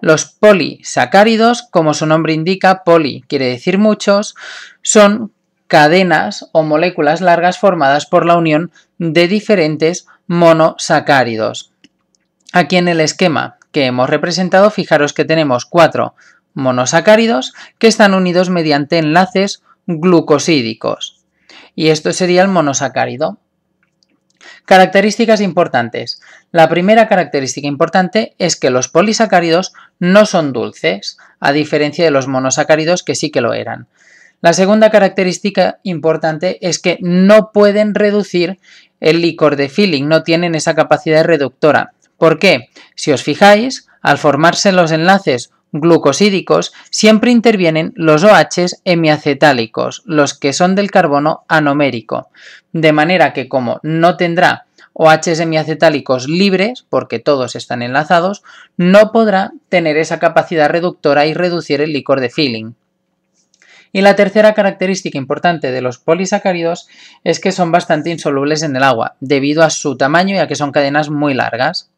Los polisacáridos, como su nombre indica, poli quiere decir muchos, son cadenas o moléculas largas formadas por la unión de diferentes monosacáridos. Aquí en el esquema que hemos representado, fijaros que tenemos cuatro monosacáridos que están unidos mediante enlaces glucosídicos. Y esto sería el monosacárido. Características importantes. La primera característica importante es que los polisacáridos no son dulces, a diferencia de los monosacáridos que sí que lo eran. La segunda característica importante es que no pueden reducir el licor de filling, no tienen esa capacidad reductora. ¿Por qué? Si os fijáis, al formarse los enlaces glucosídicos, siempre intervienen los OHs hemiacetálicos, los que son del carbono anomérico. De manera que como no tendrá OHs hemiacetálicos libres, porque todos están enlazados, no podrá tener esa capacidad reductora y reducir el licor de filling. Y la tercera característica importante de los polisacáridos es que son bastante insolubles en el agua, debido a su tamaño y a que son cadenas muy largas.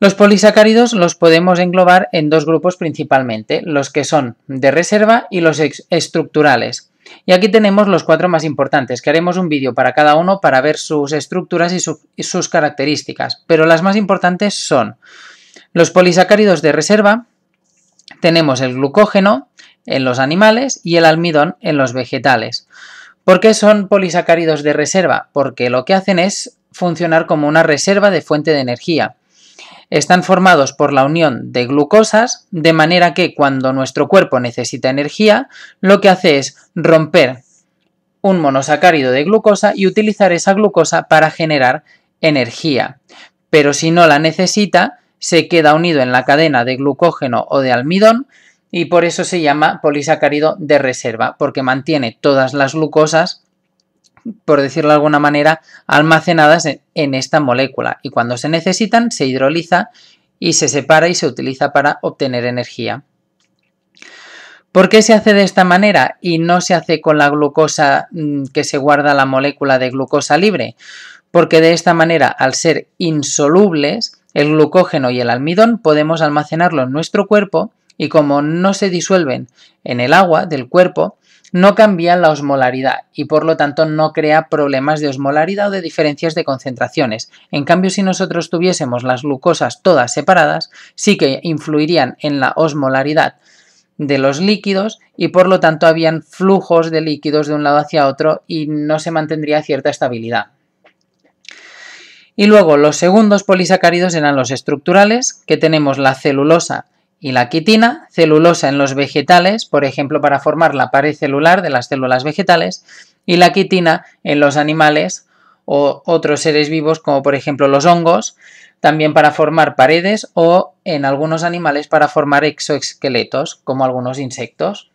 Los polisacáridos los podemos englobar en dos grupos principalmente, los que son de reserva y los estructurales. Y aquí tenemos los cuatro más importantes, que haremos un vídeo para cada uno para ver sus estructuras y, sus características. Pero las más importantes son los polisacáridos de reserva, tenemos el glucógeno en los animales y el almidón en los vegetales. ¿Por qué son polisacáridos de reserva? Porque lo que hacen es funcionar como una reserva de fuente de energía. Están formados por la unión de glucosas, de manera que cuando nuestro cuerpo necesita energía, lo que hace es romper un monosacárido de glucosa y utilizar esa glucosa para generar energía. Pero si no la necesita, se queda unido en la cadena de glucógeno o de almidón y por eso se llama polisacárido de reserva, porque mantiene todas las glucosas por decirlo de alguna manera, almacenadas en, esta molécula y cuando se necesitan se hidroliza y se separa y se utiliza para obtener energía. ¿Por qué se hace de esta manera y no se hace con la glucosa mm, que se guarda la molécula de glucosa libre? Porque de esta manera, al ser insolubles, el glucógeno y el almidón podemos almacenarlo en nuestro cuerpo y como no se disuelven en el agua del cuerpo, no cambia la osmolaridad y por lo tanto no crea problemas de osmolaridad o de diferencias de concentraciones. En cambio, si nosotros tuviésemos las glucosas todas separadas, sí que influirían en la osmolaridad de los líquidos y por lo tanto habían flujos de líquidos de un lado hacia otro y no se mantendría cierta estabilidad. Y luego los segundos polisacáridos eran los estructurales, que tenemos la celulosa, y la quitina, celulosa en los vegetales, por ejemplo, para formar la pared celular de las células vegetales, y la quitina en los animales o otros seres vivos, como por ejemplo los hongos, también para formar paredes o en algunos animales para formar exoesqueletos, como algunos insectos.